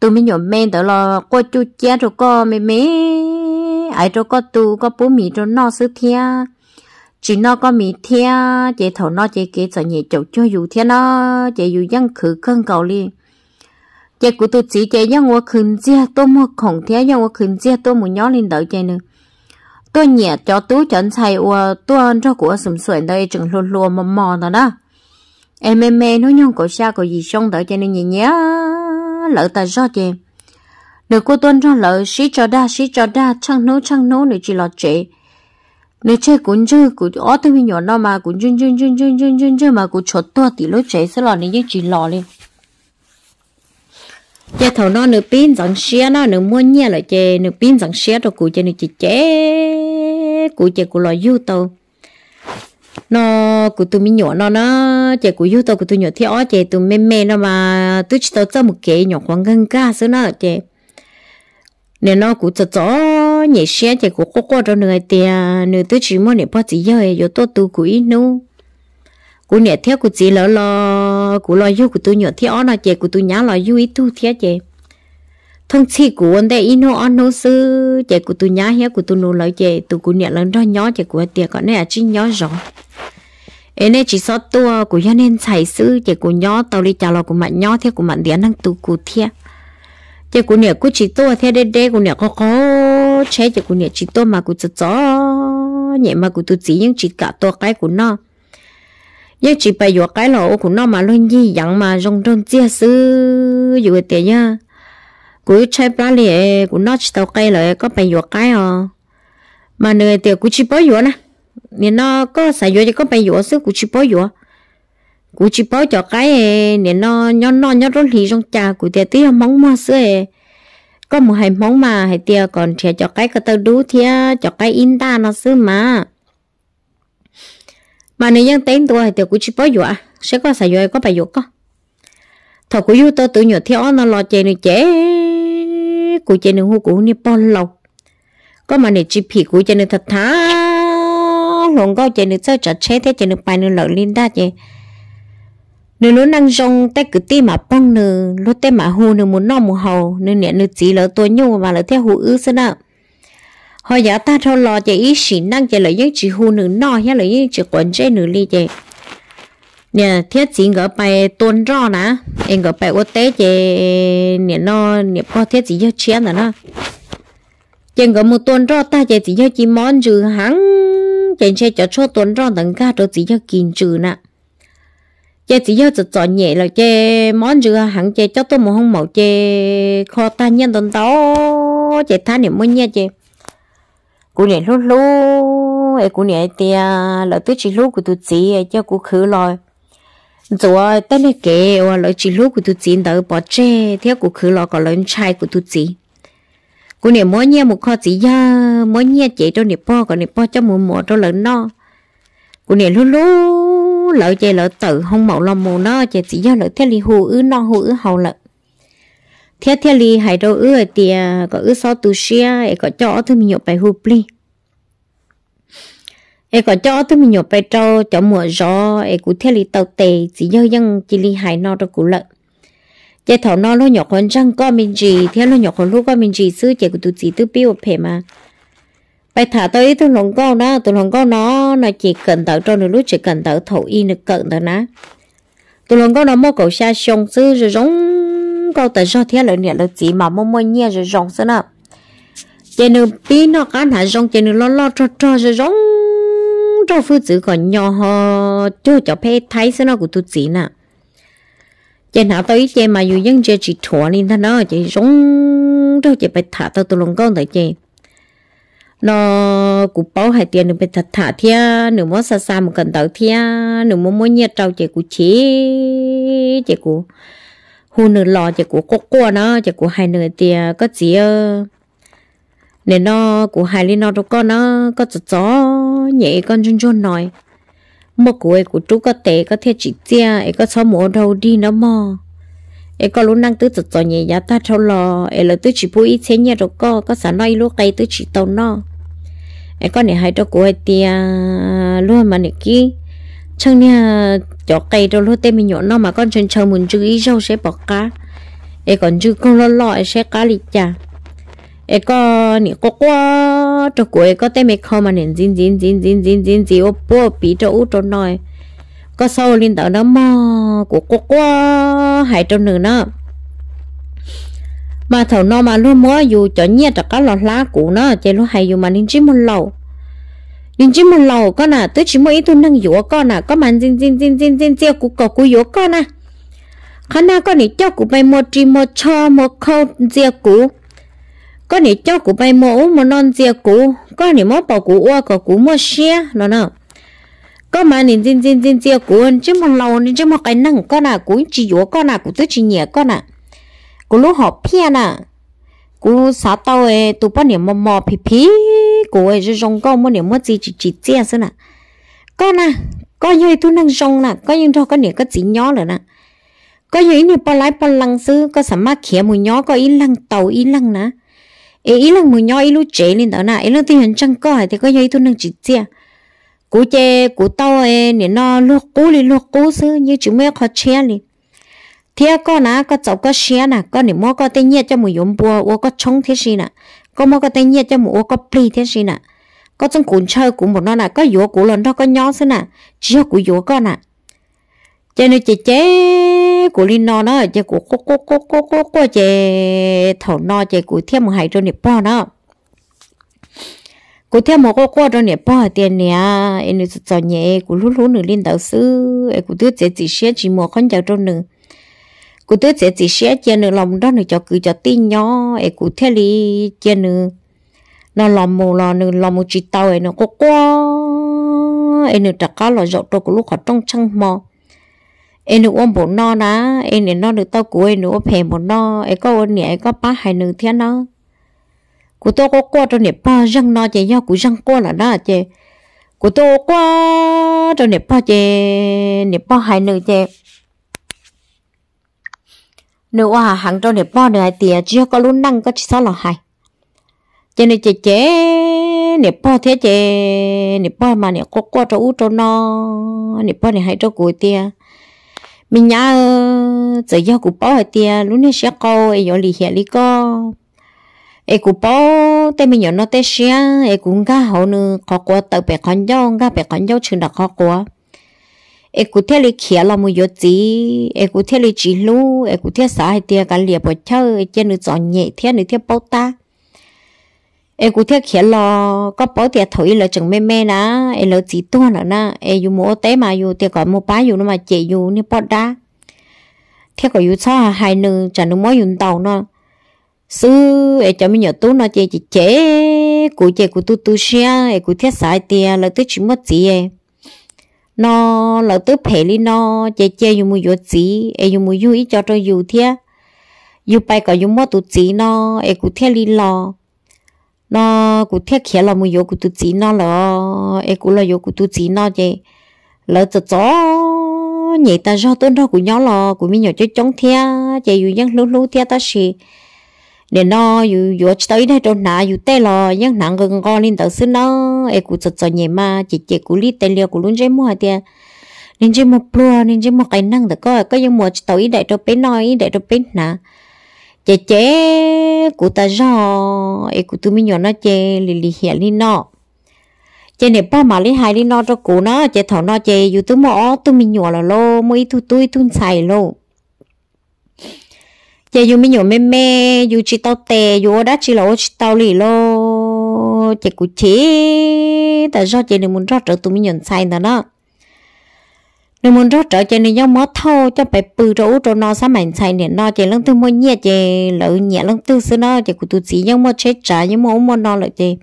tụi mình nhộn men đó là qua chú cha rồi có mẹ mẹ ai rồi có tu có bố mì rồi nó xứ thia chỉ nó có mì thia chế thầu nó chế kế sợ nhẹ chậu cho dù thia nó chế dù dân khử cơn cầu liền chế của tôi chỉ chế dân qua khẩn chia tôi mua khổng thia dân qua khẩn chia tôi mua nhỏ lên đỡ chế nữa tôi nhẹ cho tú chấn say ua tôi cho của sầm sưởi đây chừng luôn luôn mò mò nó đó em em em nói nhung cổ xa cổ gì xong đợi cho nên nhẹ nhé lỡ ta do chị được cô tuân cho lỡ xí cho đa xí cho đa chăng nấu chăng nấu nữa chỉ lọt chị nếu chơi cuốn chơi cũng ó tôi mình nhỏ nó mà cuốn chân chân chân chân chân chân chân mà cũng chốt to thì lúc chế sẽ lọt như chỉ lọt lên chị thầu nó nửa pin dặn xe nó nửa mua nhẹ lại chị nửa pin dặn xe rồi cũng cho nửa chỉ chế thế cụ chạy cụ lò du tàu nó cụ tôi mình nhỏ nó nó chạy cụ du tàu cụ tụi nhỏ thì ó chạy tôi mê mê nó mà tôi chỉ tàu cho một cái nhỏ khoảng gần cả số nó chạy nên nó cụ cho chó nhẹ xe chạy cụ cố cố cho người thì à, nửa tôi chỉ muốn để bắt chỉ giờ giờ tôi tụi cụ ít nu cụ nhẹ theo cụ chỉ lỡ lo cụ lo du cụ tôi nhỏ thì ó nó chạy cụ tôi nhá lo du ít tu thế chạy phân chi của anh đây ino ăn nấu sư chạy của tôi nhá hết của tôi nô lấy chạy tôi cũng nhận lớn đó nhỏ chạy của tiệc còn này là chỉ nhỏ rõ em này chỉ sót tua của gia nên chạy sư chạy của nhỏ tàu đi chào lò của bạn nhỏ theo của bạn điện năng tôi của thiệt chạy của nè của chỉ tua theo đê đê của nè có có chạy chạy của nè chỉ tua mà của chợ chó nhẹ mà của tôi chỉ những chỉ cả tua cái của nó nhưng chỉ bây giờ cái lỗ của nó mà luôn gì dặn mà rong rong chia sư dù tiền nhá cúi chơi bá lì cú nó chỉ tàu cây lại có bay vô cái à mà nơi tiều cú chỉ bó vô nè nên nó có xài vô thì có bay vô sức cú chỉ bó vô cú chỉ bó cho cái nên nó nhó nó nhó rất lì trong trà cú tiều tí móng mua sữa có một hai móng mà hai tiều còn trẻ cho cái cái tàu đú thì cho cái in ta nó sữa mà mà nếu dân tên tôi thì cú chỉ bó dọa sẽ có xài dọa có bài dọa có thọ cú yêu tôi tự nhỏ theo nó lo chè nữa chế กูเจนึงหูกูนี่ปอนหลอกก็มาเนี่ยจีพีกูเจนึงทัดท้าหลงก็เจนึงเจ้าจัดเชเทเจนึงไปนึงหลอกลินได้เจนึงนู้นนั่งจงแต่กูตีมาป้องนึงรู้แต่มาหูนึงมุนนอมุนเฮานึงเนี่ยนึงจีเหลือตัวยุ่งมาเหลือเท่หูอื้อซะน่ะ hồi giờ ta thôi lo chạy ý xịn năng chạy lợi những chị hù nữ no hay lợi những chị quần chạy nữ ly chạy nè thiết chỉ ngỡ bài tuôn rõ nè em ngỡ bài ô tế chế nè nó nè bao thiết chỉ cho chiến nè nó chế ngỡ một tuôn rõ ta chế chỉ cho chi món trừ hắn chế chế cho cho tuôn rõ tận ca cho chỉ cho kín trừ nè chế chỉ cho chỉ chọn nhẹ là chế món trừ hắn chế cho tôi một hông mẫu chế kho ta nhân tuần đó chế tha niệm mới nhẹ chế cú nè lúc lúc ấy cú nè tia lợi tức chỉ lúc của tôi chỉ ấy cho cú khứ rồi rồi tới này kệ và lỡ chỉ lúc của tôi chỉ đỡ bỏ chê theo của khứ lọ có lớn trai của tôi chỉ, cô nè mỗi nhà một kho chỉ ya mỗi nhà chị cho nè po còn nè po cho mùa mùa cho lớn no cô nè lúc lúc lỡ chị lỡ tự không mậu lòng mồ nó chị chỉ ya lỡ theo lì hù ứ no hù ứ hầu lỡ theo theo lì hải đâu ứ thì có ứ so tu xia có cho thứ mình nhộp bài hù pli ai có cho tôi mình nhộp bài trâu cho mùa gió ai cũng theo lý tàu tề chỉ nhớ dân chỉ lý hại nó đâu cũng lợn chế thảo nó nó nhọc hơn răng con mình gì theo nó nhọc hơn lúc con mình gì xứ chế của tụi chỉ tư biểu phê mà bài thả tôi tôi lòng con đó tôi lòng con nó nó chỉ cần tạo cho nó lúc chỉ cần tạo thổ y nó cần tạo ná tôi lòng con nó mua cầu xa sông xứ rồi giống câu tới do theo lợi niệm lợi chỉ mà mua mua nhia rồi giống xứ nè chế nó pin nó cán hả giống, chế nó lo lo cho cho rồi giống trong phụ tử còn nhỏ họ cho cho phê thái sao nó của tụt gì nè chị nào tới chị mà dù dân chị chỉ thua nên thằng nó chị rong đâu chị phải thả tao tụi lòng con tới chị nó cụ bảo hai tiền được phải thật thả thia nửa món xa xa một cần tới thia nửa món món nhiệt trâu chị của chỉ chị của hù nửa lò chị của cố cố nó chị của hai nửa tia có gì ơ nên nó cụ hai lên nó đâu có nó có chó chó nhẹ con chôn chôn nói một cuối của chú có thể có thể chỉ chia ấy có sao mổ đầu đi nó mò ấy có lúc năng tứ tật cho nhẹ giá ta thâu lò ấy là tứ chỉ bùi ít thế nhẹ rồi có có sẵn nói lúc cây tứ chỉ tàu nó ấy có này hai cho của ấy tia luôn mà này kia chẳng nha cho cây đâu lúc tê mình nhộn nó mà con chân chờ muốn chú ý rau sẽ bỏ cá ấy còn chứ không lo lo sẽ cá lì chả e có nị có quá cho cuối có tem mẹ không mà nên zin zin zin zin zin zin zin ô bố bị cho út cho nói có sau linh tàu nó mò của có quá hại cho nữa nó mà thầu nó mà luôn mua dù cho nhẹ cho các lọt lá cũ nó chơi luôn hay dù mà linh chỉ một lầu linh chỉ một lầu con à tôi chỉ mỗi tôi nâng dũa con à có màn zin zin zin zin zin zin của cậu của dũa con à khả năng con nị cho của bay mua chỉ mua cho mua khâu zia cũ có nỉ cho cụ bay mẫu mà non dìa cụ có nỉ mốt bảo cụ ua có cụ mua xe nó nào có mà nỉ zin zin zin dìa cụ hơn chứ mà lâu nên chứ mà cái năng có nào cũng chỉ dúa có nào cũng tôi chỉ nhẹ có nào cụ lúc họ phe nà cụ xả tàu ấy tụ bao nỉ mò mò pì pì cụ ấy rồi rong câu mà nỉ mua gì chỉ chỉ chia xí nà có nà có như tôi năng rong nà có như thôi có nỉ có chỉ nhỏ nữa nà có như nỉ bao lái bao lăng xứ có sắm mát khía mùi nhó có ý lăng tàu ý lăng nà ấy ý là mùi nhau ý lúc chế lên đó nè ý là thì hình trăng coi thì có dây tôi nâng chỉ chia cú chê cú tao ấy nên nó lúc cú lên lúc cú xứ như chúng mày khó chia liền thế có nà có cháu có xe nà có nên mua có tên nhiệt cho mùi yếm bùa ô có chống thế gì nè có mua có tên nhiệt cho mùi ô có pli thế gì nè có trong cuốn chơi của một nó nè có yếu của lần đó có nhau xứ nè chỉ có của yếu con nè cho nên chị chế của linh nó đó chị của cô cô cô cô cô cô chị thầu nó chị của thêm một hai cho nếp bao nó cô thêm một cô cô cho nếp bao tiền nè em nữ cho nhẹ của lú lú nữ linh đạo sư em của thứ chị chỉ xé chỉ một con chào cho nữ của thứ chị chỉ xé chị nữ lòng đó nữ cho cứ cho tin nhỏ em của thế li chị nữ nó lòng mù lò nữ lòng mù chỉ tàu em nó cô cô em nữ trả cá lò dọc cho của lúc họ trong trăng mò em được ôm bụng no đã em để no được tao của em nữa phèn bụng no em có ôn nhẹ có ba hai nữ thế nó của tôi có qua cho nẹp ba răng no chị do của răng qua là đó chị của tôi qua cho nẹp ba chị nẹp ba hai nữ chị nữ à hàng cho nẹp ba này thì chưa có luôn năng có chỉ sao là hai cho nên chị chế nẹp ba thế chị nẹp ba mà nẹp có qua cho út cho no nẹp ba này hai cho cuối tia mình nhá giờ do cụ bó ở tiền lúc này sẽ câu ấy giờ lì hiện lì co ấy cụ bó tên mình nhớ nó tên xe ấy cũng ga hậu nữa khó quá tàu bè con dâu ga bè con dâu chừng đặc khó quá ấy cụ thế lì kia là mua giờ gì ấy cụ thế lì chỉ lu ấy cụ thế xã hay tiền cả liệp bò chơi ấy chơi nữa chọn nhẹ thế nữa thế bao ta ai cũng thiết khiến lo có bảo tiền thổi là chừng mê mê nã ai lo chỉ tua nữa nã ai dù mua té mà dù tiền gọi mua bá dù nó mà chị dù như bớt đá theo gọi dù sao hai nương chẳng nó mới dùng tàu nó sư ai cho mình nhớ tú nó chị chỉ chế cụ chị cụ tu tu xia ai cũng thiết sai tiền là tới chỉ mất gì ai nó là tới phải đi nó chị chị dù mua dù gì ai dù mua dù ít cho cho dù theo dù bay có dù mua tu gì nó ai cũng thiết đi lo nó cũng thiết kia là mua vô cũng tự chỉ nó là em cũng là vô cũng tự chỉ nó chứ, lỡ cho chó ta do tôi đâu cũng nhỏ là cũng mi nhỏ cho chống thia chạy dù dân lú lú thia ta xì để nó dù dù tới đây đâu nà dù tới là dân nặng gần ngon lên tới xứ nó em cũng cho cho nhẹ mà chỉ chỉ cũng lít tên liều cũng luôn chơi mua tiền nên chơi mua plua nên chơi mua cái năng được coi coi dân mua chỉ tới đây đâu bên nói đây đâu bên nà chế chế cụ ta rõ ấy cụ tôi mi nhỏ nó chế lì lì hiện lì nọ chế này ba mà lì hai lì nọ cho cụ nó chế thảo nó chế dù tôi mỏ tôi mi nhỏ là lô mới thu tôi thun xài lô chế dù mi nhỏ mê mê dù chỉ tao tè dù đã chỉ là chỉ tao lì lô chế cụ chế ta rõ chế này muốn rõ trở tôi mi nhỏ xài nữa đó nếu muốn rót trở cho nên giống mó thô cho bé bự rỗ cho nó sao mảnh xài nè nó chỉ lăng tư mua nhẹ chỉ lỡ nhẹ lăng tư xưa nó chỉ của tụ chỉ giống mó chết trả giống mó mua nó lại chỉ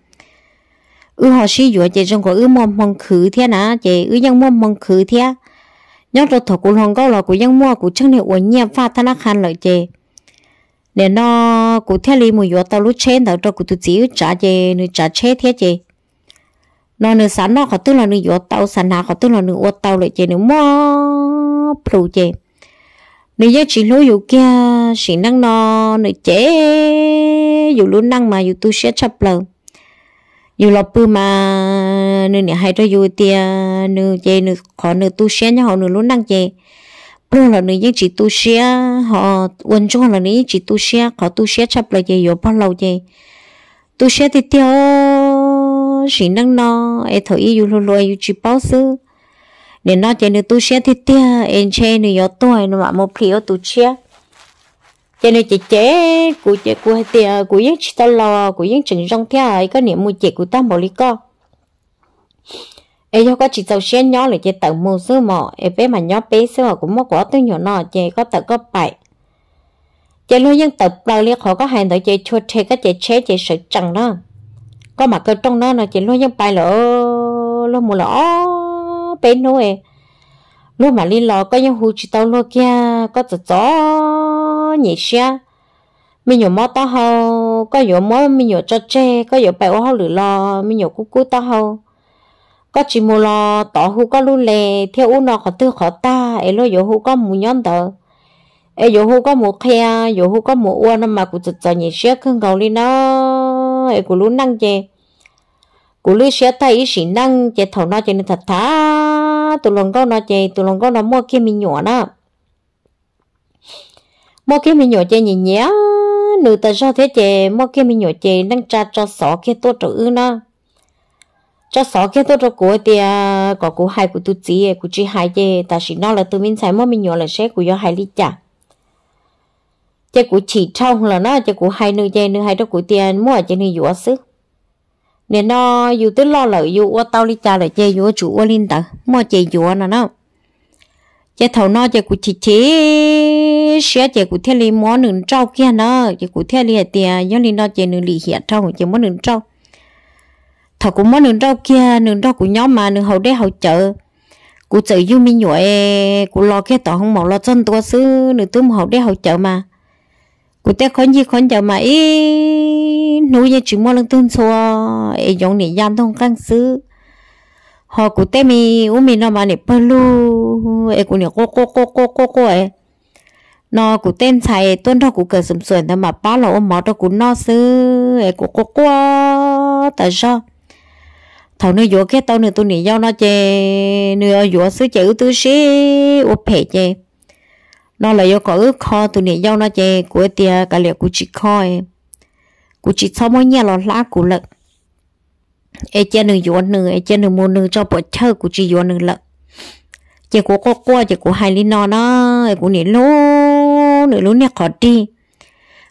ư họ suy dụa chỉ trong có ư mong mong khứ thế nà chỉ ư giống mong mong khứ thế nhóc rồi thọ của lòng câu là cụ giống mua cụ chân này uốn nhẹ pha thân khăn lại chỉ nè nó của thế li mùi dụa tao lúc chết tao cho cụ tụ chỉ trả chỉ nên trả chết thế chỉ nó nữa sẵn nó khó tức là nửa tàu sẵn nào khó tức là nửa ô tàu lại chơi nửa mò phụ chơi nửa giá chỉ lối dụ kia năng nó nửa chế dụ năng mà dụ tu sẽ chấp lời dụ lọp bự mà nửa nửa hay cho dụ tia nửa chơi nửa khó nửa tu sẽ họ nửa luôn năng chơi bự là nửa giá chỉ tu sẽ họ quân chung là nửa chỉ tu sẽ khó tu sẽ chấp lời chơi dụ bao lâu chơi tu sẽ thì chỉ năng nó em thổi yêu lo lo yêu chỉ bao giờ nên nó chỉ nên tu xe thì tia em chơi nên yếu tuổi nó mà một phiếu tu xe, cho nên chị chế của chị của tia của những chị ta lo của những chừng trong theo ấy có niệm mua chị của ta một lý co em cho có chị tàu xe nhỏ là chị tàu mua sữa mỏ em bé mà nhỏ bé sữa mỏ cũng mất quá tôi nhỏ nọ chị có tàu có bảy chị luôn dân tàu bao liệt họ có hàng tới chị chua thề các chị chế chị sợ chẳng đó có mà cơ trong nó là chỉ nó những bài lỡ lỡ mù lỡ bên nó ấy lúc mà đi lò có những hồ chí tàu lò kia có tự gió nhỉ xe mình nhổ mó tao hầu có nhổ mó mình nhổ cho che có nhổ bài ô hầu lử lò mình nhổ cú cú tao hầu có chỉ mù lò tỏ hồ có lu lè theo u nó khó tư khó ta ấy lo nhổ hồ có mù nhon tờ ấy nhổ hồ có mù khe nhổ hồ có mù uo nó mà cũng tự gió nhỉ xe khương gầu đi nó ấy cũng lu năng chè cú lưu sẽ thấy sĩ năng chạy thầu nó chạy nên thật thà tụ lòng có nó chạy tụ lòng có nó mua kia mình nhỏ đó mua kia mình nhỏ chạy nhìn nhé nữ ta sao thế chạy mua kia mình nhỏ chạy đang tra cho sọ kia tốt trở ư nó cho sọ kia tốt trở của thì à, có cú hai của tu chỉ của chỉ hai chạy ta sĩ nó là tụi mình xài mua mình nhỏ là sẽ của do hai ly chả chạy của chỉ trong là nó chạy của hai nữ chạy nữ hai đó của tiền mua chạy nữ dũa sức nên nó dù tới lo lợi dù qua tao đi cha lại chơi dù chủ qua linh tử mua chơi dù nó nó chơi thầu nó chơi cụ chỉ chế sẽ chơi cụ theo li món nướng trâu kia nó chơi cụ theo li tiền do linh nó chơi nướng lì hiện trâu chơi món nướng trâu thầu cũng món nướng trâu kia nướng trâu của nhóm mà nướng hậu đế hậu chợ cụ chợ du mi nhụy cụ lo cái tỏ không mỏ lo chân tua xứ nướng tôm hậu đế hậu chợ mà cụ tế khó gì khó giờ mà ý nuôi như chúng mua lưng tương xua ấy giống này gian thông căng xứ họ cụ tế mi u mi nó mà này bơ lu ấy cụ này cố cố cố cố cố cô ấy nó cụ tên chạy tuân thọ cụ cờ sầm sườn thôi mà ba là ôm máu cho cụ no xứ ấy cố cố cố tại sao thầu nơi dỗ cái tao nơi tôi này giao nó chơi nơi ở dỗ xứ chữ tứ xí ô phe chơi nó là do có ước kho tụi nè do nó chơi của tia cả liệu của chị kho của chị sau mỗi nhà lò lá của lợn ai chơi nửa yuan nửa ai chơi nửa mua nửa cho bộ chơi của chị yuan nửa lợn chị của cô cô chị của hai lý nó nó của nè lố nửa lố nè khó đi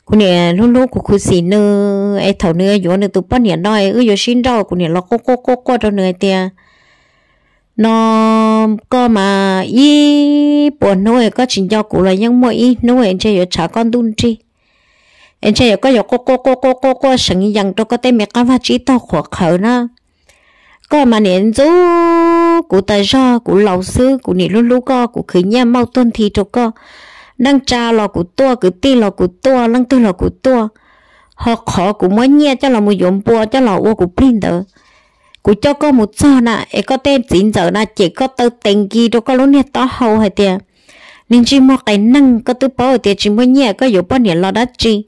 của nè lố lố của cô xì nửa ai thầu nửa yuan nửa tụi bắt nè nói ư yo xin đâu của nè lọ cô cô cô cô đâu nửa tia nó có mà y buồn nuôi có chỉ cho cụ là nhưng mỗi y nuôi anh chơi trả con đun chi anh chơi có giờ cô cô cô cô cô cô sừng rằng tôi có tên mẹ con phát chỉ tao khổ khẩu nó có mà nén chú của tài do của lão sư của nị luôn luôn co của khứ nhà mau tuân thì cho co đang cha lò của tua cứ ti lò của tua lăng tư lò của tua họ khó của mới nhẹ cho là một dụng bùa cho là ô của pin đó cú cho có một giờ nè e có tên chín giờ nè chỉ có tơ tình kỳ đâu có lúc này to hầu hay tiền nên chỉ mua cái năng có tứ bố thì chỉ mua nhẹ có dụ bao nhiêu lo đó chi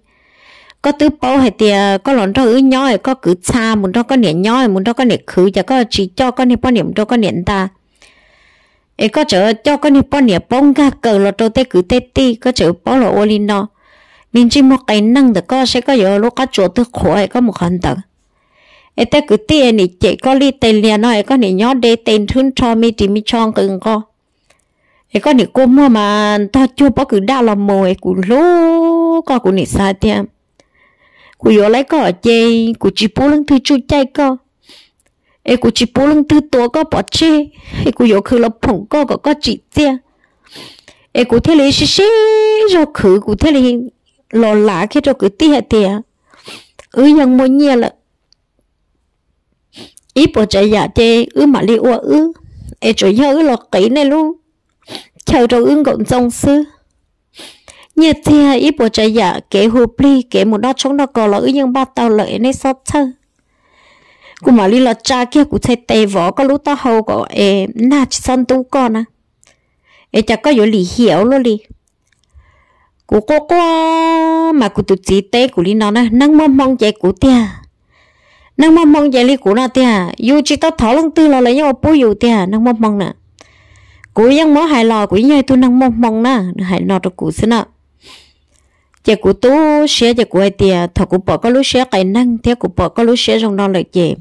có tứ bảo hay thì có lon đó ứ nhói có cứ xa muốn đó có niệm nhói muốn đó có niệm khứ giờ có chỉ cho có niệm bao niệm đó có niệm ta ấy có chở cho có niệm bao niệm bông ga cờ lọt đầu tê cứ tê ti có chở bảo lọ ô linh nó nên chỉ mua cái năng được có sẽ có dụ lúc có chỗ tư khổ hay có một hoàn tầng ấy ta cứ tiền nị chị có li tên liền nói có nị nhó đê tên thương cho mi chỉ mi cho co ấy có nị cô mua mà ta chưa bỏ cứ đau lòng mồi cú lố có cú nị sai tiệm cú yếu lấy có chê cú chỉ bố thứ chú chạy co ấy cú chỉ bố thứ tổ có bỏ chê ấy cú yếu cứ lập phụng co có có chỉ tiệm ấy cú thế lấy xí xí rồi khử cú thế lấy lo lạ khi rồi cứ tiệt tiệt ừ ยัง muốn nhiều lắm ít bộ chạy dạ chê ư mà li ua ư ê chỗ nhớ ư là kỹ này luôn chờ rồi ưng gọn trong sư như thế ít bộ chạy dạ kế hồ pli kế một đó chống đó cò là ư nhưng ba tàu lợi này sao thơ cụ mà li là cha kia cụ thấy tề võ có lúc ta hầu có ê na chỉ săn tu con à ê chả có yếu lý hiểu luôn đi. cụ cô cô mà cụ tụt chỉ tê cụ li nó nè nâng mong mong chạy cụ tia nàng mong mong vậy li cũ nà tia dù chỉ tao thảo lăng tư là lấy nhau bố dù tia nàng mong mong nè cũ dân mó hài lò quỷ nhai tu nàng mong mong nè, hài lò cho cụ xin nè chị cũ tú xe chị cũ ai tia thọ cũ bỏ có lối xé cái năng theo cụ bỏ có lối xé trong đó là chị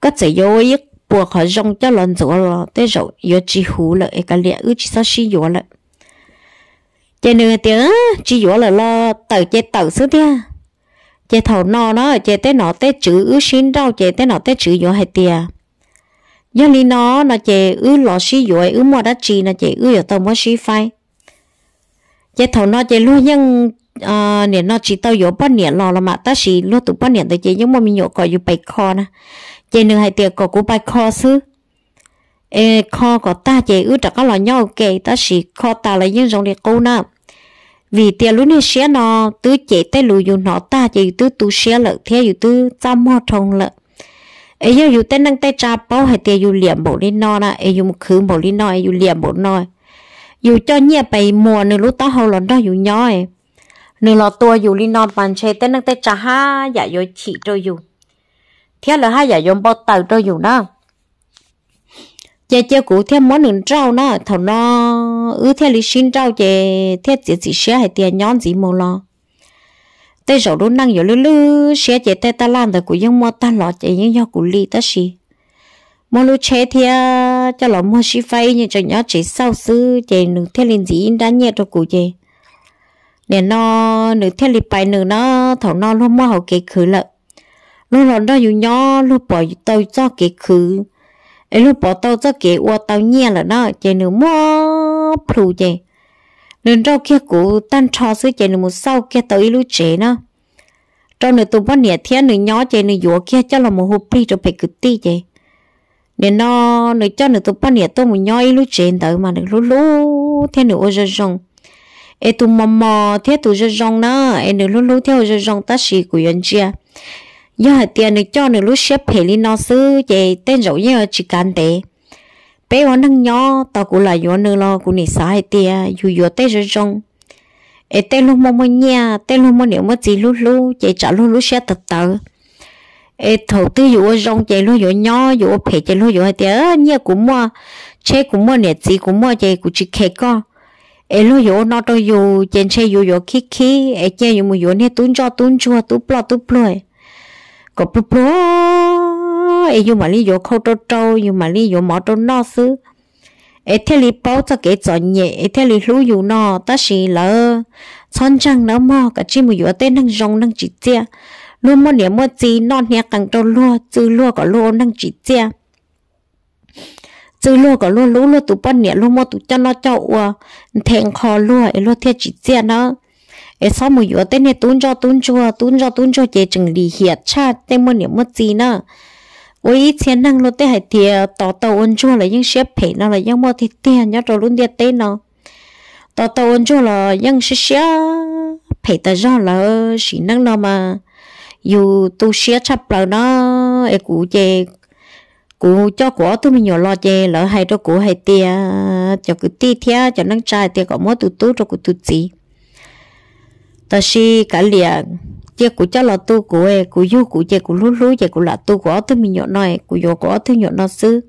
có thể vô ít bùa khỏi rong cho lần rồi là tới rồi vô chỉ hú là cái lẹ ư chỉ sao xí vô là chị nữa tiếng chỉ vô là lo tàu chơi tàu xứ thế chế thầu nọ nó chế tế nó tế chữ ứ xin đâu chế tế nó tế chữ vô hai tia do lý nó nó chế ứ lọ xí dội ứ mua đất chi nó chế ứ ở tàu mua xí phai chế thầu nó chế luôn nhưng à ờ, nè nó chỉ tao vô bao nhiêu lọ là mà ta xí luôn tụ bao nhiêu tới chế giống mà mình nhổ cỏ vô bạch kho nè chế nương hai tia có cú bạch kho xứ ê kho có ta chế ứ trả các lọ nhau kệ ta xí kho ta là những dòng điện câu nào vì tiền lúc này xe nó tứ chạy tới lù dù nó ta chỉ tứ tu xe lợ theo dù tứ trăm mò trồng lợ ấy giờ dù tên năng tay trà bao hay tiền dù liệm bộ đi nó na ấy dù một bộ đi nó ấy dù liềm bộ nó dù cho nhẹ bày mùa nửa lúc ta hầu lần đó dù nhói nửa lò tua dù lên nó bàn chế tên năng tay trà ha dạ dù chỉ cho dù theo là ha dạ dù bao tàu cho dù nó chơi chơi cũ theo món nửa trâu nó thầu nó ư theo lý sinh trao về theo chỉ chỉ xe hay tiền nhón gì mồ lo tê rổ đốn năng yếu lư lư xe chế tê ta làm được của dân mua ta lọ chế những do của ly ta xì mua lú chế thia cho lọ mua xí phay như cho nhỏ chế sau sư chế nữ theo liền gì đã nhẹ rồi của chế nè nó nữ theo lì bài nữ nó thầu nó luôn mua hậu kế khứ lợ luôn lọ đó dù nhỏ luôn bỏ tàu cho kế khứ, ấy luôn bỏ tàu cho kế ua tàu nhẹ là nó chế nữ mua phụ vậy nên rau kia cũ tan cho sứ chạy nửa một sau kia tới lũ trẻ nó trong nửa tụm bắt nẻ thiên nửa nhỏ chạy nửa dúa kia cho là một hộp phi cho phải cực ti vậy nên nó nửa cho nửa tụm bắt nẻ tôi một nhỏ lũ trẻ tới mà nửa lú lú thiên nửa ôi rong rong ê tụi mò mò thế tụi rong rong nó ê nửa lú lú theo rong rong ta xì của yên chia giờ tiền nửa cho nửa lú xếp phải đi nó sứ chạy tên rậu như chỉ can tệ bé ở nâng nhỏ ta cũng là yo nữa lo cũng nị sai tia yo yo tê rồi trong ê tê lúc mà mới nha tê lúc mà nếu mà chỉ lúc lúc chạy trả lúc lúc sẽ tập tự ê thầu tư yo rong chạy lúc yo nhỏ yo phê chạy lúc yo tia nha cũng mua chế cũng mua nè chỉ cũng mua chạy cũng chỉ khé co ê lúc yo nó đâu yo trên chế yo yo khí khí ê chơi yo mu yo nè tuôn cho tuôn chua tuôn plo tuôn plo có plo plo ấy dù mà lý do khâu trâu trâu dù mà lý do mỏ trâu nó xứ ấy thế lý bao cho cái cho nhẹ ấy thế lý lũ dù nó ta xì lỡ chọn chăng nó mò cái chỉ một dù tên năng rong năng chỉ chia luôn mua niệm mua gì non nhẹ càng trâu lúa chứ lúa có lúa năng chỉ chia chứ lúa có lúa lũ lúa tụ bận nhẹ lúa mua tụ cho nó cho ua thèn khó lúa ấy lúa thế chỉ chia nó ấy sao mà vừa tên này tún cho tún cho tún cho tún cho chế chừng đi hiệt cha tên mua niệm mua gì nữa với tiền năng luôn tê hải tiền tỏ tàu ôn chua là những xếp phải nó là những mua thịt tiền nhớ rồi luôn tiền tê nó tỏ tàu ôn chua là những xếp phải tờ do là chỉ năng nó mà dù tu xếp chắp là nó ấy cụ chè cụ cho của tôi mình nhỏ lo chè lỡ hay cho cụ hay tiền cho cứ ti thia cho năng trai tiền có mua tụt tụt cho cụ tụt gì ta si cả liền chế của cháu là tu của em của du của chế của lú lú chế của là tu của thứ mình nhọ nói của yo của thứ nhọ nó sư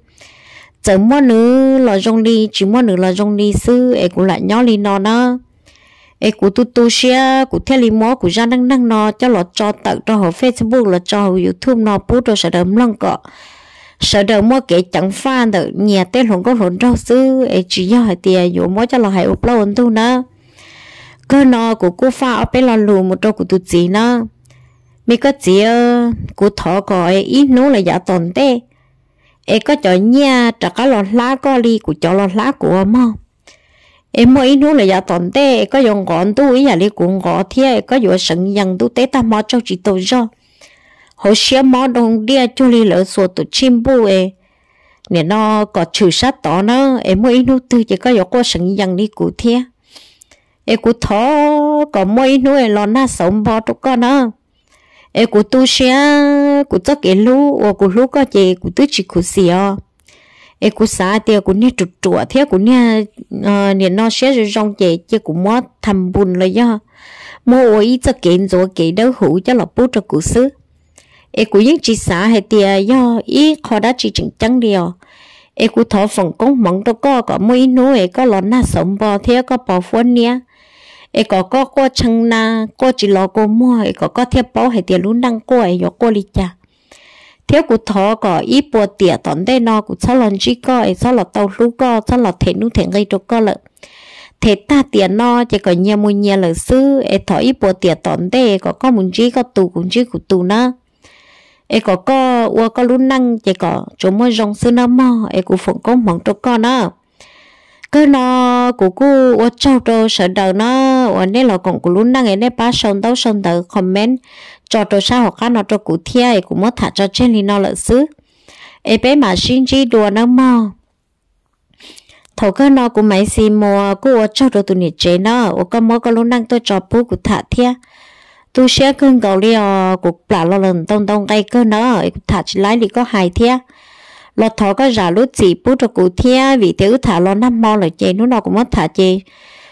chớ mua nữ là rong đi chỉ mua nữ là rong đi sư em của lại nhỏ đi nó nó em của tu tu xia của theo lý mó của ra năng năng nó cho là cho tặng cho họ facebook là cho họ youtube nó bút rồi sẽ đấm lăng cọ sợ đầu mua cái chẳng pha được nhà tên hồn có hồn rau sư em chỉ do hai tiền yo mua cho là hai upload tu nữa cơ nó của cô pha ở bên lò lù một trâu của tụi chị nó mấy có chị ơ cô thọ gọi ít nú là giả tồn tê ê có chỗ nha trả cá lò lá có ly của chỗ lò lá của mò ê mò ít nú là giả tồn tê có dùng gọn tu ý giả ly cũng gọ thia có dùng sừng dằn tu tế ta mò cho chỉ tổ cho, hồi xưa mò đông đia cho ly lỡ sùa tụt chim bu ê nè nó có trừ sát tỏ nó em mò ít nú tư chỉ có dùng cô sừng dằn đi của thia e cú thọ có mây nuôi lò na sống bò cho con đó e cú tu xe cú tớ cái lú ô cú lú có chị cú tứ chỉ cú xì o à. e cú xả tiề cú nia trụt trụa thế cú nia ờ, nia nó xe rồi rong chị chứ cú mót thầm bùn rồi do mua ô ý tớ kiện rồi kiện đâu hủ cho lọ bút cho cú xứ e cú những chị xả hay tiề do ý khó đã chỉ chừng trắng điều e à. cú thọ phòng công mong đâu có có mây nuôi có lò na sống bò thế có bò phun nia ai có có có chăng na có chỉ lo có mua ai có có theo bảo hay tiền luôn đang có ai có có lý cha theo cụ thọ có ít bộ tiền tận đây nó cụ sao lần chỉ có ai sao là tàu lú có sao là thể nu thể gây cho có lợn thế ta tiền nó chỉ có nhà mua nhà lợi sư ai thọ ít bộ tiền tận đây có có muốn chỉ có tù cũng chỉ cụ tù na ai có có uo có luôn năng chỉ có chỗ mua rong sư nó mò ai cũng phụng có mong cho con đó cứ nó cụ cụ ở trâu đó sợ đầu nó ô nè lò còn cụ luôn năng nè ba sông đâu sông tao comment cho tôi sao họ khác nó cho cụ thia cũng mất thả cho trên li nó lợi xứ ê bé mà xin chi đùa nó mò thầu cơ nó cũng mấy xì mò cụ ô trâu trâu tụi nị chế nó ô có mò có luôn năng tôi cho bố cụ thả thia tôi sẽ cưng cầu li ờ, của bà lo lần tông tông cây cơ nó thả chỉ lái đi có hài thia lo thọ cái giả lúc chỉ bút cho cụ thia vì thế thả lo năm mò là chơi nó nào cũng mất thả chơi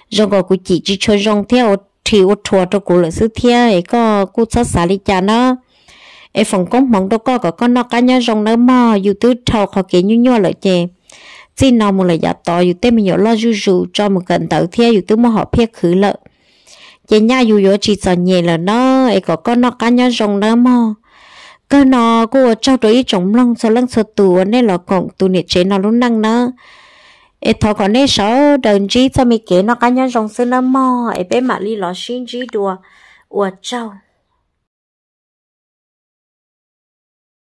rong có cụ chỉ chỉ cho rong theo thì ô thua cho cụ là sư thia ấy có cụ sát xả đi cha nó ấy phòng công mong đâu có có con nó cá nhau rong nó mò dù tứ thầu khó kể nhu nhu là chơi chỉ nào một lời giả to dù tên mình nhớ lo dù dù cho một cận tàu thia dù tứ mà họ biết khứ lợi chơi nha dù dù chỉ sợ nhẹ là nó ấy có con nó cá nhau rong nó mò cơ nó cô cho rồi chống lòng sợ lăng sơ tù nên là cộng tù nịt chế nó luôn năng nữa ế thọ còn nè sợ đơn chí cho mấy kế nó cá nhân rong sư nó mò ế bé mà li lo xin chí đùa ủa trâu